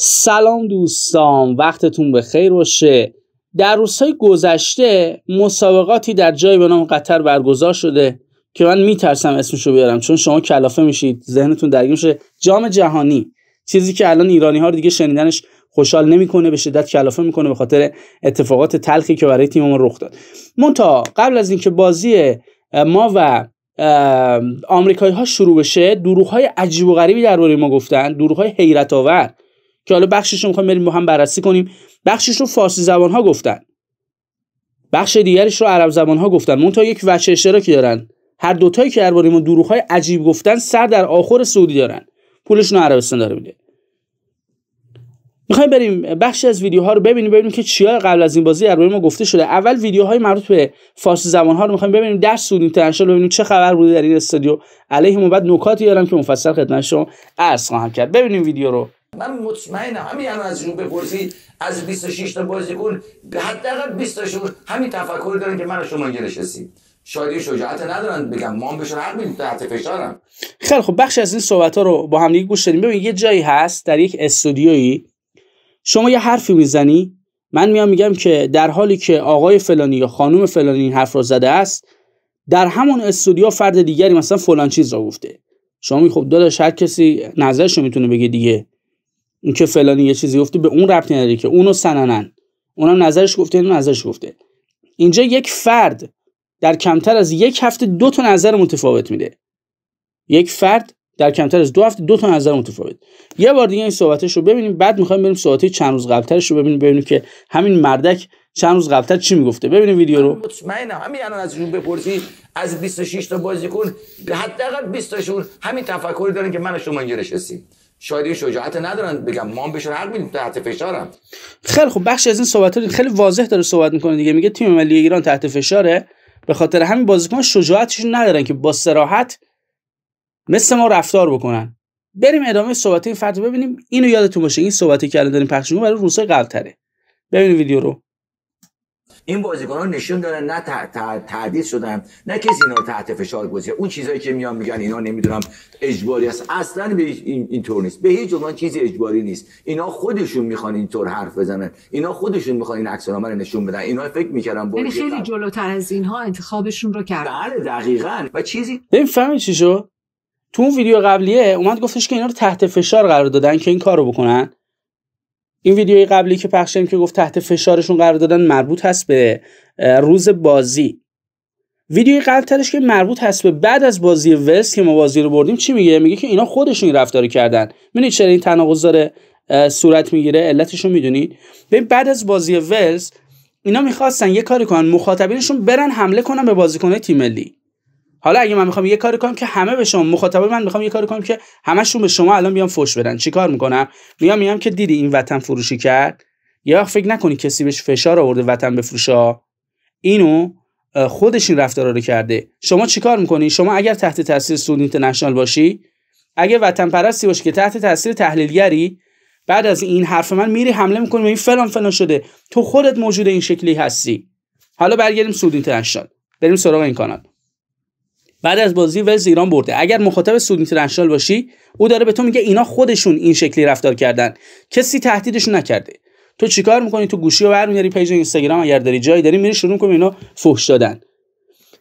سلام دوستان وقتتون به خیر باشه در روزهای گذشته مسابقاتی در جای به نام قطر برگزار شده که من میترسم اسمشو بیارم چون شما کلافه میشید ذهنتون درگیر میشه جام جهانی چیزی که الان ایرانی ها رو دیگه شنیدنش خوشحال نمیکنه به شدت کلافه میکنه به خاطر اتفاقات تلخی که برای تیم تیممون رخ داد مونتا قبل از اینکه بازی ما و آمریکایی ها شروع بشه دروغ های عجیب و غریبی درباره ما گفتن دروغ های حیرت آور که حالا بخشش رو میخوایم بریم با هم بررسی کنیم بخشش رو فارسی زبان ها گفتن بخش دیگرش رو عرب زبان ها گفتن تا یک وچه اشتراکی دارن هر دوتایی که درباره ما دروغ های عجیب گفتن سر در آخر سعودی دارن پولشون عربستان داره میده میخوایم بریم بخشی از ویدیوها رو ببینیم ببینیم که چیا قبل از این بازی درباره ما گفته شده اول ویدیوهای مربوط به فارسی زبان ها رو میخوایم ببینیم در سعودی اینترنشنال ببینیم چه خبر بوده در این استودیو علیه بعد نکاتی دارم که مفصل خدمت شما عرض خواهم کرد ببینیم ویدیو رو من مطمئنم همین الان از بپرسی از 26 تا بازیکن حداقل 20 تاشون همین تفکر دارن که من و شما نشستیم شادی شجاعت ندارن بگم ما بشه حق میدیم تحت فشارم خیلی خب بخش از این صحبت ها رو با هم دیگه گوش دادیم ببین یه جایی هست در یک استودیویی شما یه حرفی میزنی من میام میگم که در حالی که آقای فلانی یا خانم فلانی این حرف رو زده است در همون استودیو فرد دیگری مثلا فلان چیز را گفته شما می خب داداش هر کسی نظرش رو میتونه بگه دیگه اینکه فلانی یه چیزی گفته به اون ربطی نداره که اونو سننن اونم نظرش گفته اینو نظرش گفته اینجا یک فرد در کمتر از یک هفته دو تا نظر متفاوت میده یک فرد در کمتر از دو هفته دو تا نظر متفاوت یه بار دیگه این صحبتش رو ببینیم بعد میخوایم بریم صحبتی چند روز قبلترش رو ببینیم ببینیم که همین مردک چند روز قبلتر چی میگفته ببینیم ویدیو رو مطمئنم همین الان ازشون بپرسی از 26 تا بازیکن حداقل 20 تاشون همین تفکری دارن که من و شما اینجا نشستیم شاید این شجاعت ندارن بگم ما هم بهشون حق میدیم تحت فشارم خیلی خوب بخشی از این صحبت خیلی واضح داره صحبت میکنه دیگه میگه تیم ملی ایران تحت فشاره به خاطر همین بازیکن شجاعتشون ندارن که با سراحت مثل ما رفتار بکنن بریم ادامه صحبت این فرد ببینیم اینو یادتون باشه این صحبتی که الان داریم پخش برای روزهای قبل تره ویدیو رو این بازیکن ها نشون دارن نه تهدید شدن نه کسی اینا تحت فشار گذید. اون چیزایی که میان میگن اینا نمیدونم اجباری است اصلا به اینطور نیست به هیچ عنوان چیزی اجباری نیست اینا خودشون میخوان اینطور حرف بزنن اینا خودشون میخوان این عکسنامه رو نشون بدن اینا فکر میکردن یعنی خیلی جلوتر از اینها انتخابشون رو کرد. بله دقیقاً و چیزی ببین چی شد تو اون ویدیو قبلیه اومد گفتش که اینا رو تحت فشار قرار دادن که این کارو بکنن این ویدیوی قبلی که پخشیم که گفت تحت فشارشون قرار دادن مربوط هست به روز بازی ویدیوی ترش که مربوط هست به بعد از بازی ولز که ما بازی رو بردیم چی میگه میگه که اینا خودشون رفتار کردن میدونید چرا این تناقض داره صورت میگیره علتش رو میدونید ببین بعد از بازی ولز اینا میخواستن یه کاری کنن مخاطبینشون برن حمله کنن به بازی تیم ملی حالا اگه من میخوام یه کاری کنم که همه به شما مخاطب من میخوام یه کاری کنم که همشون به شما الان بیام فوش بدن چیکار میکنم میام میام که دیدی این وطن فروشی کرد یا فکر نکنی کسی بهش فشار آورده وطن بفروشا اینو خودش این رفتارا رو کرده شما چیکار میکنی شما اگر تحت تاثیر سود اینترنشنال باشی اگه وطن پرستی باشی که تحت تاثیر تحلیلگری بعد از این حرف من میری حمله میکنی این فلان فلان شده تو خودت موجود این شکلی هستی حالا برگردیم سود اینترنشنال بریم سراغ این بعد از بازی ولز ایران برده اگر مخاطب سود اینترنشنال باشی او داره به تو میگه اینا خودشون این شکلی رفتار کردن کسی تهدیدشون نکرده تو چیکار میکنی تو گوشی رو برمیداری پیج اینستاگرام اگر داری جایی داری میری شروع میکنی اینا فحش دادن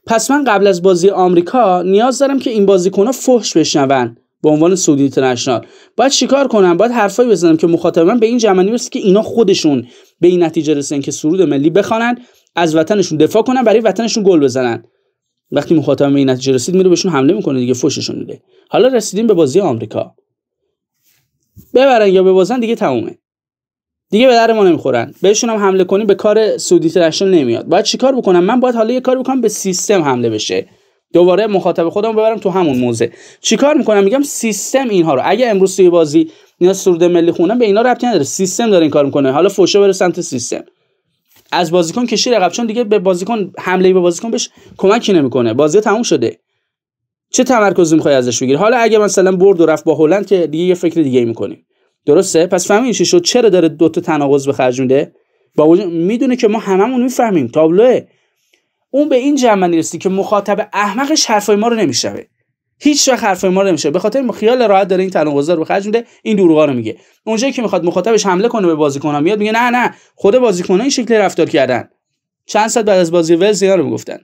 پس من قبل از بازی آمریکا نیاز دارم که این بازیکنها فحش بشنون به عنوان سعودی اینترنشنال باید چیکار کنم باید حرفایی بزنم که مخاطب من به این جمعنی برسه که اینا خودشون به این نتیجه رسن که سرود ملی بخوانن از وطنشون دفاع کنن برای وطنشون گل بزنن وقتی مخاطب به این نتیجه رسید میره بهشون حمله میکنه دیگه فوششون میده حالا رسیدیم به بازی آمریکا ببرن یا ببازن دیگه تمومه دیگه به در ما نمیخورن بهشون هم حمله کنیم به کار سودی ترشن نمیاد باید چیکار بکنم من باید حالا یه کار بکنم به سیستم حمله بشه دوباره مخاطب خودم ببرم تو همون موزه چیکار میکنم میگم سیستم اینها رو اگه امروز توی بازی اینا سرود ملی خونه به اینا ربطی نداره سیستم داره این کار میکنه حالا فوشا بره سمت سیستم از بازیکن کشید عقب چون دیگه به بازیکن حمله به بازیکن بهش کمکی نمیکنه بازی تموم شده چه تمرکزی میخوای ازش بگیری حالا اگه مثلا برد و رفت با هلند که دیگه یه فکر دیگه میکنیم درسته پس فهمیدین چی شد چرا داره تا تناقض به خرج میده با وجود میدونه که ما هممون میفهمیم تابلوه اون به این جمع نرسید که مخاطب احمقش حرفای ما رو نمیشنوه هیچ وقت حرف ما نمیشه به خاطر خیال راحت داره این تناقضا رو خرج میده این دروغا رو میگه اونجایی که میخواد مخاطبش حمله کنه به ها میاد میگه نه نه خود ها این شکل رفتار کردن چند ساعت بعد از بازی ولز اینا رو میگفتن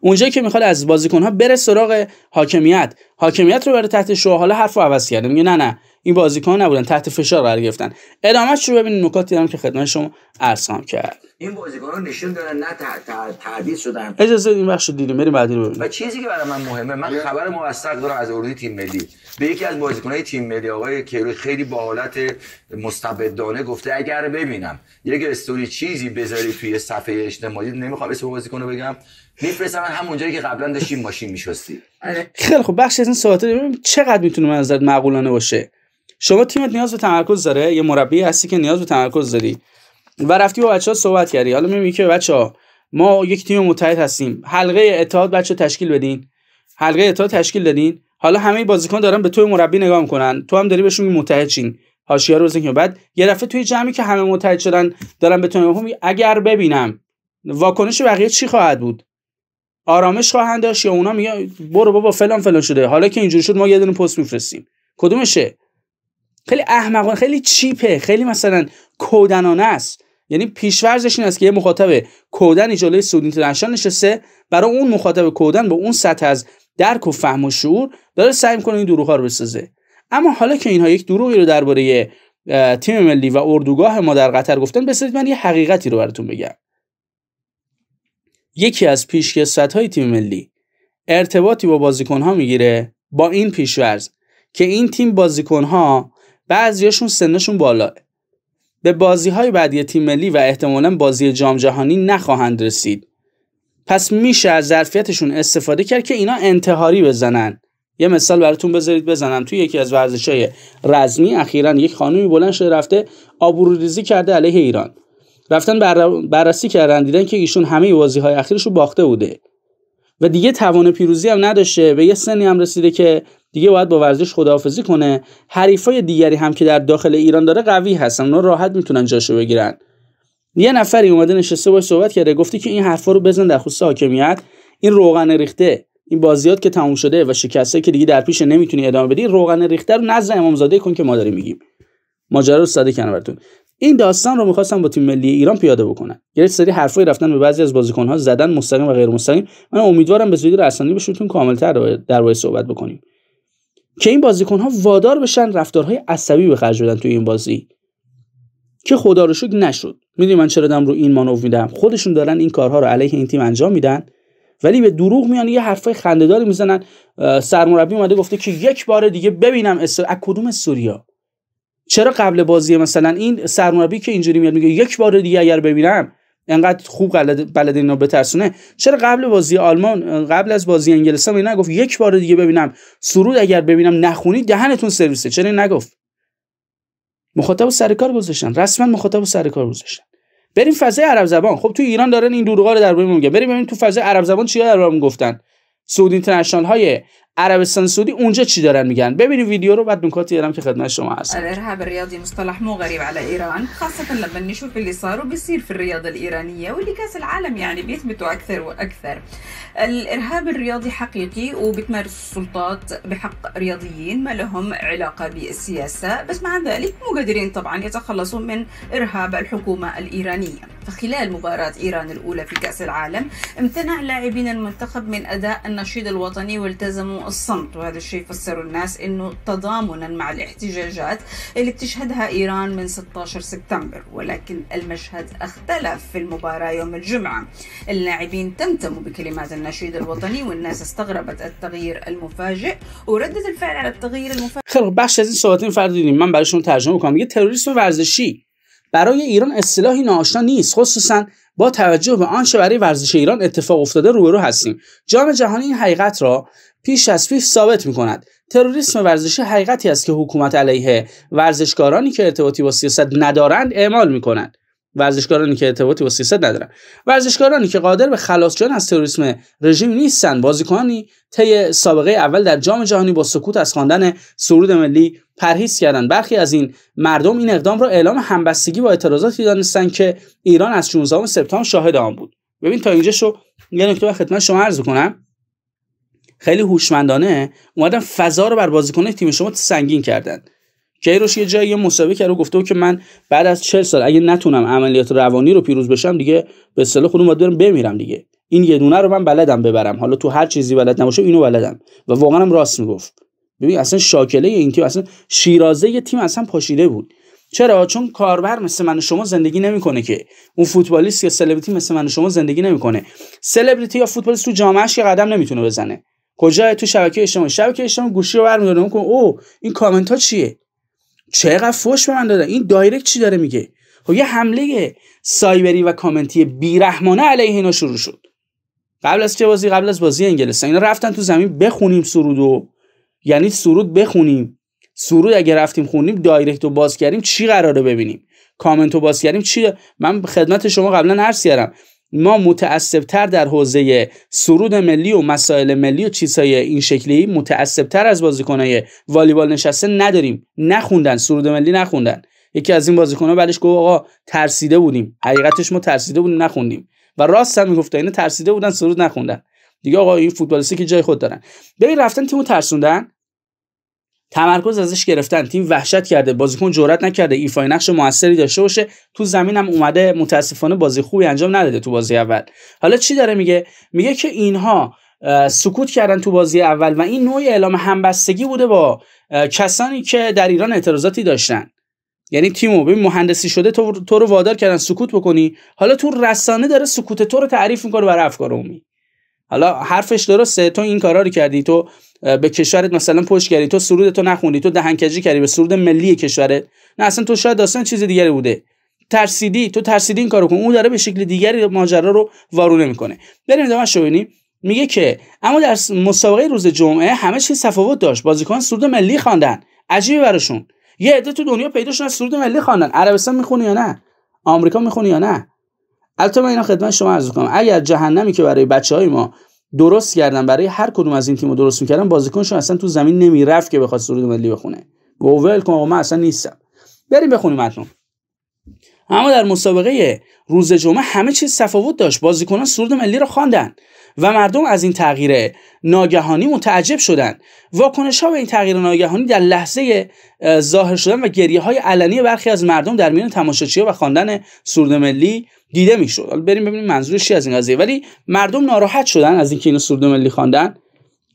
اونجایی که میخواد از ها بره سراغ حاکمیت حاکمیت رو بره تحت شو حالا حرفو عوض کرده میگه نه نه این بازیکن نبودن تحت فشار قرار گرفتن ادامه رو ببینید نکاتی هم که خدمت شما عرض کرد این بازیکنان نشون دارن نه تعدید شدن اجازه این بخش رو دیدیم بریم بعدی رو و چیزی که برای من مهمه من خبر موثق دارم از اردوی تیم ملی به یکی از بازیکنهای تیم ملی آقای کیرو خیلی با حالت مستبدانه گفته اگر ببینم یک استوری چیزی بذاری توی صفحه اجتماعی نمیخوام اسم بازیکن رو بگم میفرستم همون جایی که قبلا داشتیم ماشین میشستی آره. خیلی خب بخش از این صحبت چقدر میتونه منظرت معقولانه باشه شما تیمت نیاز به تمرکز داره یه مربی هستی که نیاز به تمرکز داری و رفتی با بچه ها صحبت کردی حالا میبینی که بچه ها ما یک تیم متحد هستیم حلقه اتحاد بچه تشکیل بدین حلقه اتحاد تشکیل دادین حالا همه بازیکن دارن به تو مربی نگاه میکنن تو هم داری بهشون متحد چین حاشیه رو که بعد یه دفعه توی جمعی که همه متحد شدن دارن به تو اگر ببینم واکنش بقیه چی خواهد بود آرامش خواهند داشت یا اونا میگن برو بابا فلان فلان شده حالا که اینجوری شد ما یه دونه پست میفرستیم کدومشه خیلی احمقانه خیلی چیپه خیلی مثلا کودنانه است یعنی پیشورزش این است که یه مخاطب کودن جلوی سود اینترنشنال نشسته برای اون مخاطب کودن با اون سطح از درک و فهم و شعور داره سعی میکنه این دروغ ها رو بسازه اما حالا که اینها یک دروغی رو درباره تیم ملی و اردوگاه ما در قطر گفتن بذارید من یه حقیقتی رو براتون بگم یکی از پیشکسوت های تیم ملی ارتباطی با بازیکن ها میگیره با این پیشورز که این تیم بازیکن بعضیاشون سنشون بالاه به بازی های بعدی تیم ملی و احتمالا بازی جام جهانی نخواهند رسید پس میشه از ظرفیتشون استفاده کرد که اینا انتحاری بزنن یه مثال براتون بذارید بزنم توی یکی از ورزش های رزمی اخیرا یک خانومی بلند شده رفته آبروریزی کرده علیه ایران رفتن بررسی کردن دیدن که ایشون همه بازی های اخیرش رو باخته بوده و دیگه توان پیروزی هم نداشته به یه سنی هم رسیده که دیگه باید با ورزش خداحافظی کنه حریفای دیگری هم که در داخل ایران داره قوی هستن اونا راحت میتونن جاشو بگیرن یه نفری اومده نشسته باش صحبت کرده گفتی که این حرفا رو بزن در خصوص حاکمیت این روغن ریخته این بازیات که تموم شده و شکسته که دیگه در پیش نمیتونی ادامه بدی روغن ریخته رو نزد امامزاده کن که ما داریم میگیم ماجرا رو ساده کن براتون این داستان رو میخواستم با تیم ملی ایران پیاده بکنن یه سری حرفای رفتن به بعضی از بازیکن‌ها زدن مستقیم و غیر مستقیم من امیدوارم به زودی رسانی بشوتون کامل‌تر درباره صحبت بکنیم که این بازیکن ها وادار بشن رفتارهای عصبی به خرج بدن توی این بازی که خدا رو شکر نشد میدونی من چرا دارم رو این مانو میدم خودشون دارن این کارها رو علیه این تیم انجام میدن ولی به دروغ میان یه حرفای خندهداری میزنن سرمربی اومده گفته که یک بار دیگه ببینم از کدوم سوریا چرا قبل بازی مثلا این سرمربی که اینجوری میاد میگه یک بار دیگه اگر ببینم انقدر خوب بلد اینا بترسونه چرا قبل بازی آلمان قبل از بازی انگلستان اینا نگفت یک بار دیگه ببینم سرود اگر ببینم نخونی دهنتون سرویسه چرا نگفت مخاطب سر کار گذاشتن رسما مخاطب سر کار گذاشتن بریم فضای عرب زبان خب تو ایران دارن این دروغا رو در میگن بریم ببینیم تو فضای عرب زبان چیا در گفتن سعودی اینترنشنال های عربستان سعودی اونجا چی دارن میگن ببینید ویدیو رو بعد نکات دارم که خدمت شما هست الارهاب الرياضي مصطلح مو غريب على ايران خاصه لما نشوف اللي صار وبيصير في الرياضه الايرانيه واللي كاس العالم يعني بيثبتوا اكثر واكثر الارهاب الرياضي حقيقي وبتمارس السلطات بحق رياضيين ما لهم علاقه بالسياسه بس مع ذلك مو قادرين طبعا يتخلصوا من ارهاب الحكومه الايرانيه فخلال مباراة إيران الأولى في كأس العالم امتنع لاعبين المنتخب من أداء النشيد الوطني والتزموا الصمت وهذا الشيء فسره الناس أنه تضامنا مع الاحتجاجات اللي بتشهدها إيران من 16 سبتمبر ولكن المشهد اختلف في المباراة يوم الجمعة اللاعبين تمتموا بكلمات النشيد الوطني والناس استغربت التغيير المفاجئ وردة الفعل على التغيير المفاجئ خلق بخش از این صحبت این فردی من برایشون ترجمه میکنم یه تروریسم ورزشی برای ایران اصطلاحی ناآشنا نیست خصوصا با توجه به آنچه برای ورزش ایران اتفاق افتاده روبرو هستیم جام جهانی این حقیقت را پیش از فیف ثابت می کند تروریسم ورزشی حقیقتی است که حکومت علیه ورزشکارانی که ارتباطی با سیاست ندارند اعمال می کند ورزشکارانی که ارتباطی با سیاست ندارن ورزشکارانی که قادر به خلاص شدن از تروریسم رژیم نیستن بازیکنانی طی سابقه اول در جام جهانی با سکوت از خواندن سرود ملی پرهیز کردند برخی از این مردم این اقدام را اعلام همبستگی با اعتراضاتی دانستند که ایران از 16 سپتامبر شاهد آن بود ببین تا اینجا شو یه نکته خدمت شما عرض کنم خیلی هوشمندانه اومدن فضا رو بر بازیکنان تیم شما سنگین کردند. کیروش یه جایی مسابقه کرد و گفته که من بعد از 40 سال اگه نتونم عملیات روانی رو پیروز بشم دیگه به اصطلاح خودم باید برم بمیرم دیگه این یه دونه رو من بلدم ببرم حالا تو هر چیزی بلد نباشه اینو بلدم و واقعا هم راست میگفت ببین اصلا شاکله این تیم اصلا شیرازه یه تیم اصلا پاشیده بود چرا چون کاربر مثل من و شما زندگی نمیکنه که اون فوتبالیست یا سلبریتی مثل من و شما زندگی نمیکنه سلبریتی یا فوتبالیست تو جامعهش یه قدم نمیتونه بزنه کجا تو شبکه اجتماعی شبکه اجتماعی گوشی رو برمی‌داره میگه او این کامنت ها چیه چقدر فوش به من دادن این دایرکت چی داره میگه خب یه حمله سایبری و کامنتی بیرحمانه علیه اینا شروع شد قبل از چه بازی قبل از بازی انگلستان اینا رفتن تو زمین بخونیم سرود سرودو یعنی سرود بخونیم سرود اگه رفتیم خونیم دایرکت رو باز کردیم چی قراره ببینیم کامنت رو باز کردیم چی من خدمت شما قبلا عرض کردم ما متعصبتر در حوزه سرود ملی و مسائل ملی و چیزهای این شکلی متعصبتر از بازیکنهای والیبال نشسته نداریم نخوندن سرود ملی نخوندن یکی از این بازیکنها بعدش گفت آقا ترسیده بودیم حقیقتش ما ترسیده بودیم نخوندیم و راست هم میگفت اینا ترسیده بودن سرود نخوندن دیگه آقا این فوتبالیستی که جای خود دارن ببین رفتن تیمو ترسوندن تمرکز ازش گرفتن تیم وحشت کرده بازیکن جرئت نکرده ایفای نقش موثری داشته باشه تو زمین هم اومده متاسفانه بازی خوبی انجام نداده تو بازی اول حالا چی داره میگه میگه که اینها سکوت کردن تو بازی اول و این نوع اعلام همبستگی بوده با کسانی که در ایران اعتراضاتی داشتن یعنی تیمو ببین مهندسی شده تو, رو وادار کردن سکوت بکنی حالا تو رسانه داره سکوت تو رو تعریف میکنه برای افکار عمومی حالا حرفش درسته تو این کارا رو کردی تو به کشورت مثلا پشت کردی تو سرود تو نخوندی تو دهنکجی کردی به سرود ملی کشورت نه اصلا تو شاید داستان چیز دیگری بوده ترسیدی تو ترسیدی این کارو کن اون داره به شکل دیگری ماجرا رو وارونه میکنه بریم من شوینی میگه که اما در مسابقه روز جمعه همه چیز تفاوت داشت بازیکن سرود ملی خواندن عجیبه براشون یه عده تو دنیا پیدا شدن سرود ملی خواندن عربستان میخونی یا نه آمریکا میخونی یا نه البته من اینا خدمت شما عرض کنم اگر جهنمی که برای بچه های ما درست کردن برای هر کدوم از این تیم درست میکردن بازیکنشون اصلا تو زمین نمیرفت که بخواد سرود ملی بخونه گوول کن آقا من اصلا نیستم بریم بخونیم متن اما در مسابقه روز جمعه همه چیز تفاوت داشت بازیکنان سرود ملی رو خواندن و مردم از این تغییر ناگهانی متعجب شدند واکنش ها به این تغییر ناگهانی در لحظه ظاهر شدن و گریه های علنی برخی از مردم در میان تماشاچیها و خواندن سرود ملی دیده میشد حالا بریم ببینیم منظورش چی از این قضیه ولی مردم ناراحت شدن از اینکه اینو سرود ملی خواندن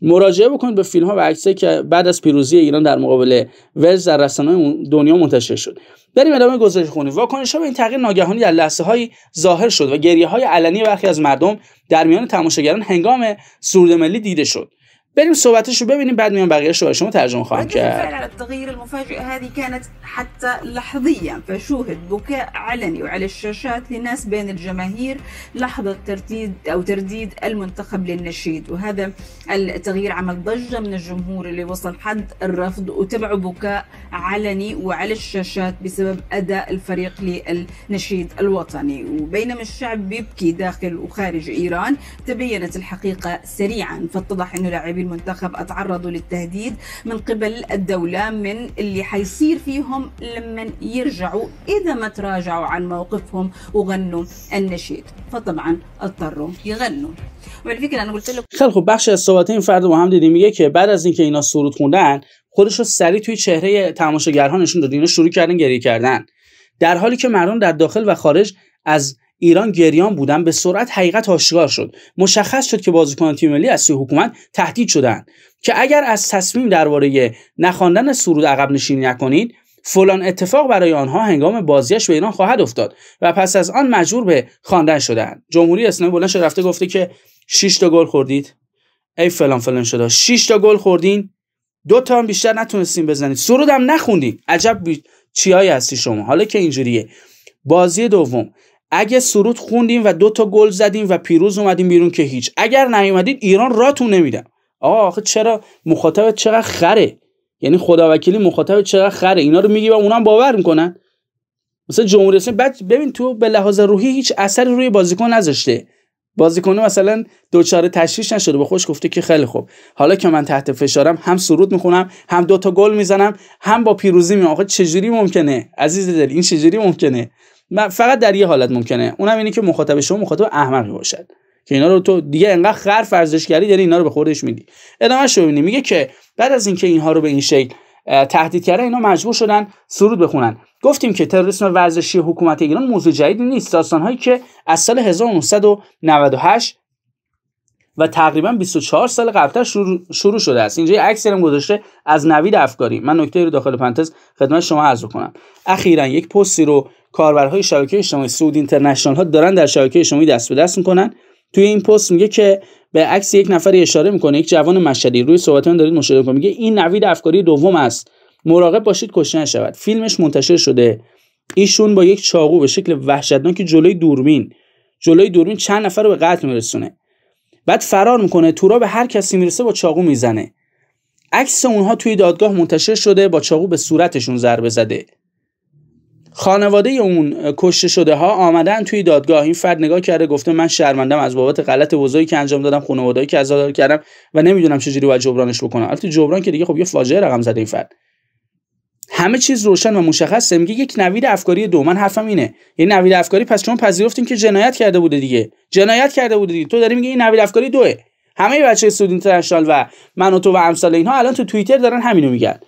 مراجعه بکنید به فیلم ها و عکسایی که بعد از پیروزی ایران در مقابل ولز در رسانه‌های دنیا منتشر شد بریم ادامه گزارش خونیم واکنش ها به این تغییر ناگهانی در لحظه های ظاهر شد و گریه های علنی برخی از مردم در میان تماشاگران هنگام سرود ملی دیده شد بریم صحبتش رو ببینیم بعد میان بقیهش رو شما ترجمه خواهم کرد على التغيير المفاجئ هذه كانت حتى لحظيا فشوهد بكاء علني وعلى الشاشات لناس بين الجماهير لحظة ترديد أو ترديد المنتخب للنشيد وهذا التغيير عمل ضجة من الجمهور اللي وصل حد الرفض وتبعه بكاء علني وعلى الشاشات بسبب أداء الفريق للنشيد الوطني وبينما الشعب بيبكي داخل وخارج إيران تبينت الحقيقة سريعا فاتضح أنه لاعبين المنتخب اتعرضوا للتهديد من قبل الدوله من اللي حيصير فيهم لما يرجعوا اذا ما تراجعوا عن موقفهم وغنوا النشيد فطبعا اضطروا يغنوا والفكره انا قلت لكم خلق بخش از صحبت فرد محمد میگه که بعد از اینکه اینا سرود خوندن خودش رو سریع توی چهره تماشاگرها نشون داد اینا شروع کردن گریه کردن در حالی که مردم در داخل و خارج از ایران گریان بودن به سرعت حقیقت آشکار شد مشخص شد که بازیکنان تیم ملی از سوی حکومت تهدید شدند که اگر از تصمیم درباره نخواندن سرود عقب نشینی نکنید فلان اتفاق برای آنها هنگام بازیش به ایران خواهد افتاد و پس از آن مجبور به خواندن شدند جمهوری اسلامی بلند شد رفته گفته که 6 تا گل خوردید ای فلان فلان شده 6 تا گل خوردین دو تا هم بیشتر نتونستیم بزنید سرودم نخوندین عجب بی... هستی شما حالا که اینجوریه بازی دوم اگه سرود خوندیم و دو تا گل زدیم و پیروز اومدیم بیرون که هیچ اگر نیومدید ایران راتون نمیدم آقا آخه چرا مخاطب چقدر خره یعنی خداوکیلی مخاطب چقدر خره اینا رو میگی و اونم باور میکنن مثلا جمهوری بعد ببین تو به لحاظ روحی هیچ اثر روی بازیکن نذاشته بازیکن مثلا دوچار تشویش نشده به خوش گفته که خیلی خوب حالا که من تحت فشارم هم سرود میخونم هم دوتا گل میزنم هم با پیروزی میام آخه چجوری ممکنه عزیز دل این چجوری ممکنه فقط در یه حالت ممکنه اونم اینه که مخاطب شما مخاطب احمقی باشد که اینا رو تو دیگه انقدر خر فرزشگری داری یعنی اینا رو به خوردش میدی ادامهش رو ببینیم میگه که بعد از اینکه اینها رو به این شکل تهدید کرده اینا مجبور شدن سرود بخونن گفتیم که تروریسم ورزشی حکومت ایران موضوع جدیدی نیست هایی که از سال 1998 و تقریبا 24 سال قبلتر شروع, شده است اینجا عکسی هم گذاشته از نوید افکاری من نکته رو داخل پنتز خدمت شما عرض کنم اخیرا یک پستی رو کاربرهای شبکه اجتماعی سعود اینترنشنال ها دارن در شبکه اجتماعی دست به دست میکنن توی این پست میگه که به عکس یک نفر اشاره میکنه یک جوان مشهدی روی صحبت دارید مشاهده کنید میگه این نوید افکاری دوم است مراقب باشید کشته نشود فیلمش منتشر شده ایشون با یک چاقو به شکل وحشتناک جلوی دوربین جلوی دوربین چند نفر رو به قتل میرسونه بعد فرار میکنه تورا به هر کسی میرسه با چاقو میزنه عکس اونها توی دادگاه منتشر شده با چاقو به صورتشون ضربه زده خانواده اون کشته شده ها آمدن توی دادگاه این فرد نگاه کرده گفته من شرمندم از بابت غلط وضعی که انجام دادم خانواده‌ای که عزادار کردم و نمیدونم چجوری باید جبرانش بکنم البته جبران که دیگه خب یه فاجعه رقم زده این فرد همه چیز روشن و مشخصه میگه یک نوید افکاری دو من حرفم اینه این نوید افکاری پس شما پذیرفتین که جنایت کرده بوده دیگه جنایت کرده بوده دیگه تو داری میگه این نوید افکاری دوه همه بچه سود و من و تو و امثال اینها الان تو توییتر دارن همینو میگن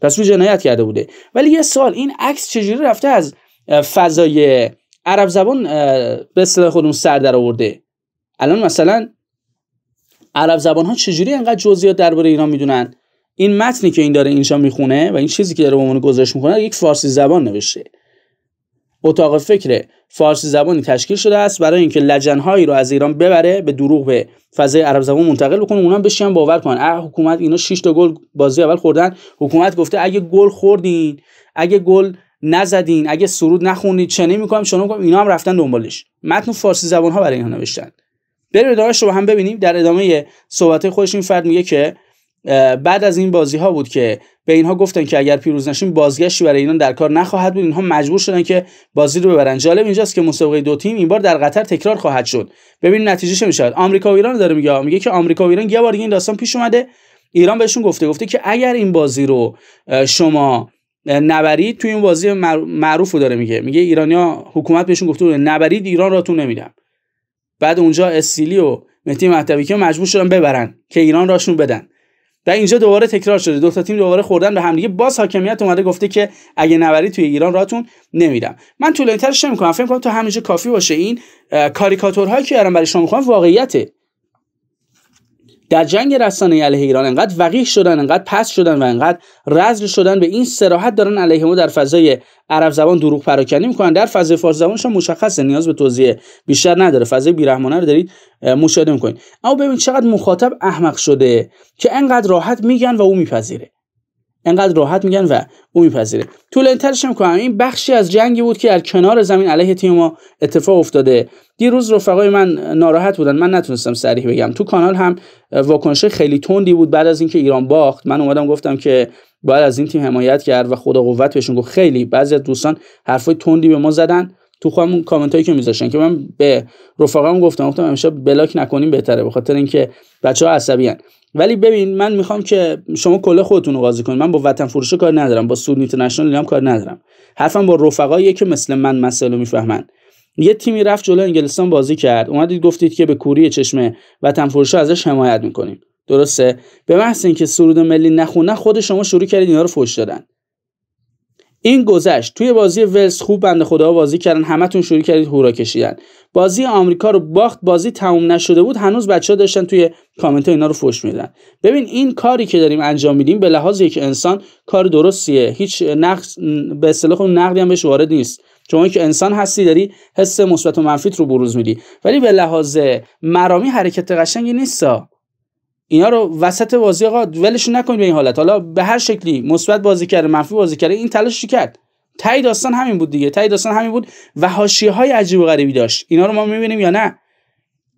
پس و جنایت کرده بوده ولی یه سال این عکس چجوری رفته از فضای عرب زبان به اصطلاح خودمون سر در آورده الان مثلا عرب زبان ها چجوری انقدر جزئیات درباره ایران میدونن این متنی که این داره اینجا میخونه و این چیزی که داره به عنوان گزارش میکنه یک فارسی زبان نوشته اتاق فکر فارسی زبانی تشکیل شده است برای اینکه لجنهایی رو از ایران ببره به دروغ به فضای عرب زبان منتقل بکنه اونا بشین باور کنن اه حکومت اینا 6 تا گل بازی اول خوردن حکومت گفته اگه گل خوردین اگه گل نزدین اگه سرود نخونید چه نمیکنم چون میگم اینا هم رفتن دنبالش متن فارسی زبان ها برای اینا نوشتن بریم ادامه رو هم ببینیم در ادامه صحبت خودش این فرد میگه که بعد از این بازی ها بود که به اینها گفتن که اگر پیروز نشیم بازگشتی برای اینان در کار نخواهد بود اینها مجبور شدن که بازی رو ببرن جالب اینجاست که مسابقه دو تیم این بار در قطر تکرار خواهد شد ببین نتیجه چه میشه آمریکا و ایران داره میگه میگه که آمریکا و ایران یه بار این داستان پیش اومده ایران بهشون گفته گفته که اگر این بازی رو شما نبرید توی این بازی معروف رو داره میگه میگه ایرانیا حکومت بهشون گفته نبرید ایران را تو نمیدم بعد اونجا استیلی و مهدی مهدوی که مجبور شدن ببرن که ایران راشون بدن و اینجا دوباره تکرار شده دو تا تیم دوباره خوردن به همدیگه باز حاکمیت اومده گفته که اگه نبری توی ایران راتون نمیرم من طولانی ترش کنم فکر کنم تو همینجا کافی باشه این کاریکاتورهایی که دارم برای شما میخوام واقعیته در جنگ رسانه علیه ایران انقدر وقیح شدن انقدر پس شدن و انقدر رزل شدن به این سراحت دارن علیه ما در فضای عرب زبان دروغ پراکنی میکنن در فضای فارس مشخص مشخصه نیاز به توضیح بیشتر نداره فضای بیرحمانه رو دارید مشاهده میکنید اما ببین چقدر مخاطب احمق شده که انقدر راحت میگن و او میپذیره انقدر راحت میگن و او میپذیره انترش هم کنم این بخشی از جنگی بود که در کنار زمین علیه تیم ما اتفاق افتاده دیروز رفقای من ناراحت بودن من نتونستم صریح بگم تو کانال هم واکنش خیلی تندی بود بعد از اینکه ایران باخت من اومدم گفتم که باید از این تیم حمایت کرد و خدا قوت بهشون گفت خیلی بعضی از دوستان حرفای تندی به ما زدن تو خودم کامنت هایی که میذاشتن که من به رفقام گفتم گفتم امشب بلاک نکنیم بهتره به خاطر اینکه بچه ها عصبی هن. ولی ببین من میخوام که شما کله خودتون رو قاضی کنید من با وطن فروشه کار ندارم با سود اینترنشنال هم کار ندارم حرفم با رفقایی که مثل من مسئله میفهمن یه تیمی رفت جلو انگلستان بازی کرد اومدید گفتید که به کوری چشمه وطن فروشه ازش حمایت میکنیم درسته به محض اینکه سرود ملی نخونه خود شما شروع کردید اینا رو فوش دادن این گذشت توی بازی ولز خوب بنده خدا بازی کردن همتون شروع کردید هورا کشیدن بازی آمریکا رو باخت بازی تموم نشده بود هنوز بچه ها داشتن توی کامنت ها اینا رو فوش میدن ببین این کاری که داریم انجام میدیم به لحاظ یک انسان کار درستیه هیچ نقص به اصطلاح نقدی هم بهش وارد نیست چون که انسان هستی داری حس مثبت و منفیت رو بروز میدی ولی به لحاظ مرامی حرکت قشنگی نیستا اینا رو وسط بازی آقا ولش نکنید به این حالت حالا به هر شکلی مثبت بازی کرده منفی بازی کرده این تلاشش کرد تای داستان همین بود دیگه تای داستان همین بود و حاشیه های عجیب و غریبی داشت اینا رو ما میبینیم یا نه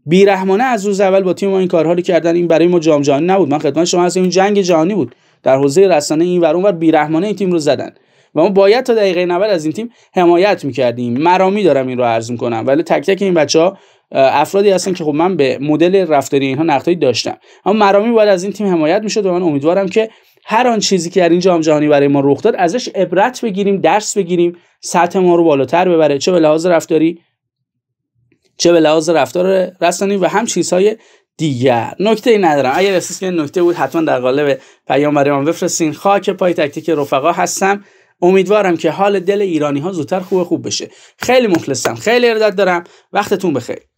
بیرحمانه از روز اول با تیم ما این کارها رو کردن این برای ما جام جهانی نبود من خدمت شما هستم این جنگ جهانی بود در حوزه رسانه این ور اونور بیرحمانه این تیم رو زدن و ما باید تا دقیقه 90 از این تیم حمایت میکردیم مرامی دارم این رو عرض میکنم ولی تک تک این بچه ها افرادی هستن که خب من به مدل رفتاری اینها نقدهایی داشتم اما مرامی باید از این تیم حمایت میشد و من امیدوارم که هر آن چیزی که در این جام جهانی برای ما رخ داد ازش عبرت بگیریم درس بگیریم سطح ما رو بالاتر ببره چه به لحاظ رفتاری چه به لحاظ رفتار رسانی و هم چیزهای دیگر نکته ای ندارم اگر احساس نکته بود حتما در قالب پیام برای من بفرستین خاک پای تکتیک رفقا هستم امیدوارم که حال دل ایرانی ها زودتر خوب خوب بشه خیلی مخلصم خیلی ارادت دارم وقتتون بخیر